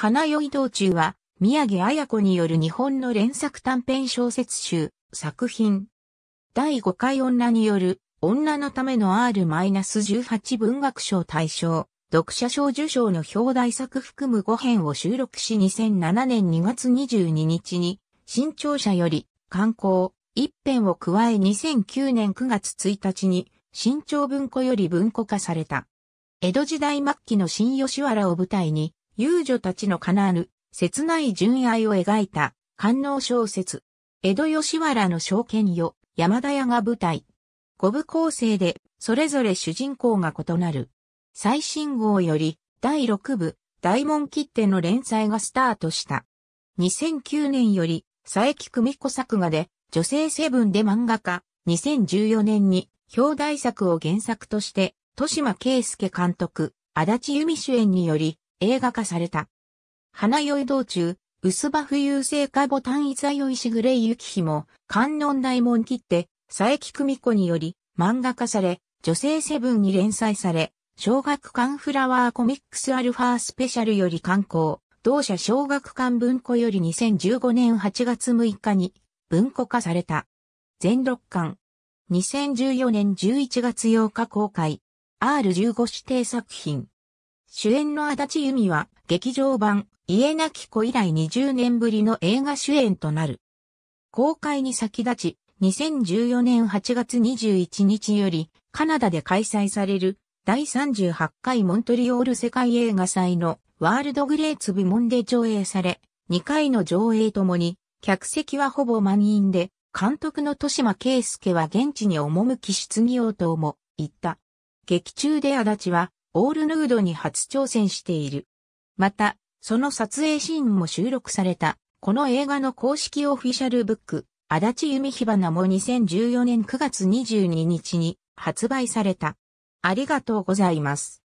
花酔い道中は、宮城綾子による日本の連作短編小説集、作品。第5回女による、女のための R-18 文学賞大賞、読者賞受賞の表題作含む5編を収録し2007年2月22日に、新潮社より、刊行、1編を加え2009年9月1日に、新潮文庫より文庫化された。江戸時代末期の新吉原を舞台に、遊女たちの叶わぬ、切ない純愛を描いた、官能小説。江戸吉原の証券よ、山田屋が舞台。五部構成で、それぞれ主人公が異なる。最新号より、第六部、大門切手の連載がスタートした。2009年より、佐伯久美子作画で、女性セブンで漫画家、2014年に、表題作を原作として、豊島圭介監督、足立由美主演により、映画化された。花酔い道中、薄葉浮遊聖火ボタン逸よいしぐれいゆきひも、観音大門切って、佐伯久美子により漫画化され、女性セブンに連載され、小学館フラワーコミックスアルファスペシャルより刊行、同社小学館文庫より2015年8月6日に文庫化された。全6巻。2014年11月8日公開。R15 指定作品。主演の足立由美は劇場版家なき子以来20年ぶりの映画主演となる。公開に先立ち、2014年8月21日よりカナダで開催される第38回モントリオール世界映画祭のワールドグレーツ部門で上映され、2回の上映ともに客席はほぼ満員で、監督の豊島圭介は現地に赴き疑応答も言った。劇中で足立はオールヌードに初挑戦している。また、その撮影シーンも収録された、この映画の公式オフィシャルブック、足立弓火花も2014年9月22日に発売された。ありがとうございます。